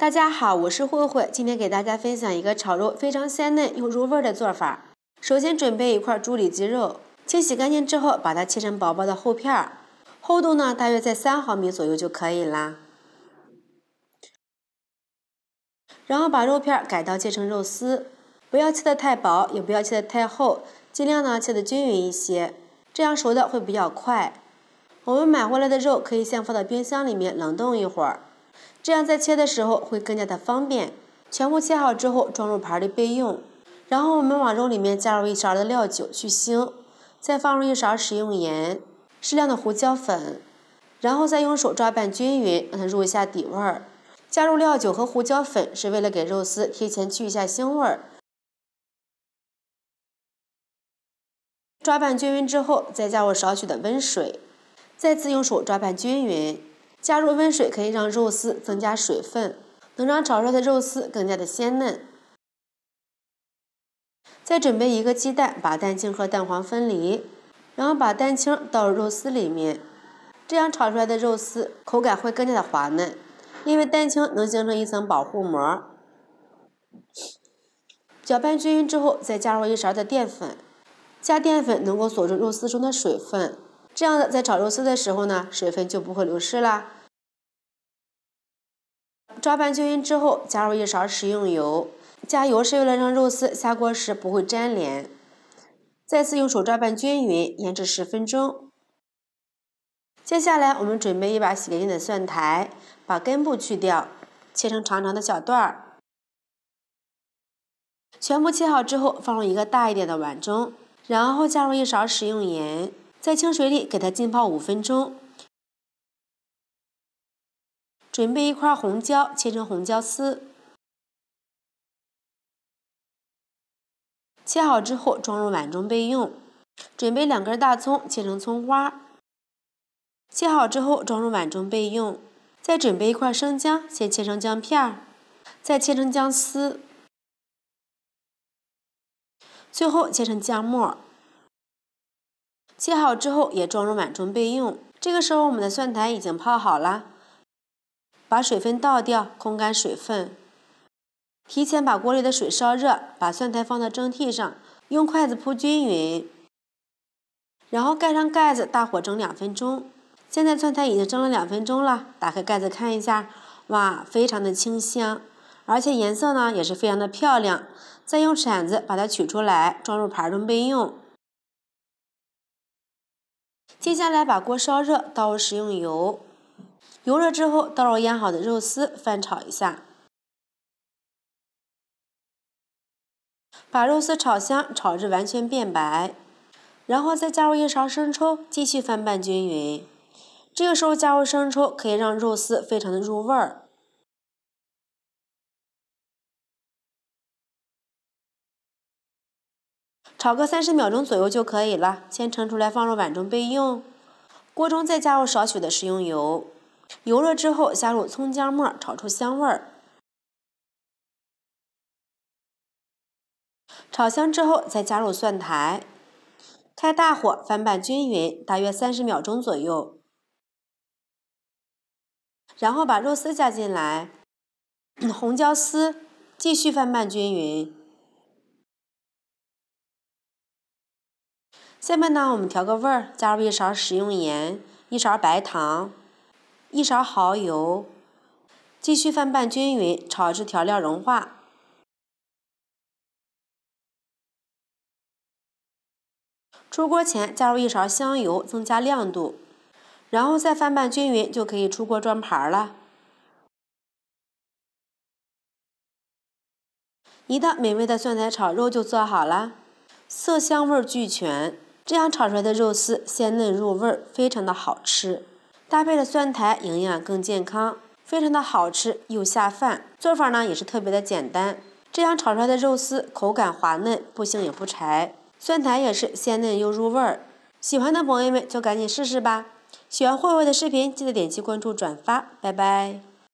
大家好，我是慧慧，今天给大家分享一个炒肉非常鲜嫩又入味的做法。首先准备一块猪里脊肉，清洗干净之后，把它切成薄薄的厚片儿，厚度呢大约在三毫米左右就可以啦。然后把肉片改刀切成肉丝，不要切得太薄，也不要切得太厚，尽量呢切得均匀一些，这样熟的会比较快。我们买回来的肉可以先放到冰箱里面冷冻一会儿。这样在切的时候会更加的方便。全部切好之后装入盘里备用。然后我们往肉里面加入一勺的料酒去腥，再放入一勺食用盐、适量的胡椒粉，然后再用手抓拌均匀，让它入一下底味儿。加入料酒和胡椒粉是为了给肉丝提前去一下腥味儿。抓拌均匀之后，再加入少许的温水，再次用手抓拌均匀。加入温水可以让肉丝增加水分，能让炒出来的肉丝更加的鲜嫩。再准备一个鸡蛋，把蛋清和蛋黄分离，然后把蛋清倒入肉丝里面，这样炒出来的肉丝口感会更加的滑嫩，因为蛋清能形成一层保护膜。搅拌均匀之后，再加入一勺的淀粉，加淀粉能够锁住肉丝中的水分。这样的在炒肉丝的时候呢，水分就不会流失啦。抓拌均匀之后，加入一勺食用油，加油是为了让肉丝下锅时不会粘连。再次用手抓拌均匀，腌制十分钟。接下来我们准备一把洗干净的蒜苔，把根部去掉，切成长长的小段儿。全部切好之后，放入一个大一点的碗中，然后加入一勺食用盐。在清水里给它浸泡五分钟。准备一块红椒，切成红椒丝。切好之后装入碗中备用。准备两根大葱，切成葱花。切好之后装入碗中备用。再准备一块生姜，先切成姜片儿，再切成姜丝，最后切成姜末。切好之后也装入碗中备用。这个时候我们的蒜苔已经泡好了，把水分倒掉，控干水分。提前把锅里的水烧热，把蒜苔放到蒸屉上，用筷子铺均匀，然后盖上盖子，大火蒸两分钟。现在蒜苔已经蒸了两分钟了，打开盖子看一下，哇，非常的清香，而且颜色呢也是非常的漂亮。再用铲子把它取出来，装入盘中备用。接下来把锅烧热，倒入食用油，油热之后倒入腌好的肉丝，翻炒一下，把肉丝炒香，炒至完全变白，然后再加入一勺生抽，继续翻拌均匀。这个时候加入生抽可以让肉丝非常的入味儿。炒个三十秒钟左右就可以了，先盛出来放入碗中备用。锅中再加入少许的食用油，油热之后加入葱姜末，炒出香味儿。炒香之后再加入蒜苔，开大火翻拌均匀，大约三十秒钟左右。然后把肉丝加进来，红椒丝继续翻拌均匀。下面呢，我们调个味儿，加入一勺食用盐、一勺白糖、一勺蚝油，继续翻拌均匀，炒至调料融化。出锅前加入一勺香油，增加亮度，然后再翻拌均匀，就可以出锅装盘了。一道美味的蒜苔炒肉就做好了，色香味俱全。这样炒出来的肉丝鲜嫩入味儿，非常的好吃。搭配的蒜苔，营养更健康，非常的好吃又下饭。做法呢也是特别的简单。这样炒出来的肉丝口感滑嫩，不腥也不柴。蒜苔也是鲜嫩又入味儿。喜欢的朋友们就赶紧试试吧。喜欢慧慧的视频，记得点击关注、转发。拜拜。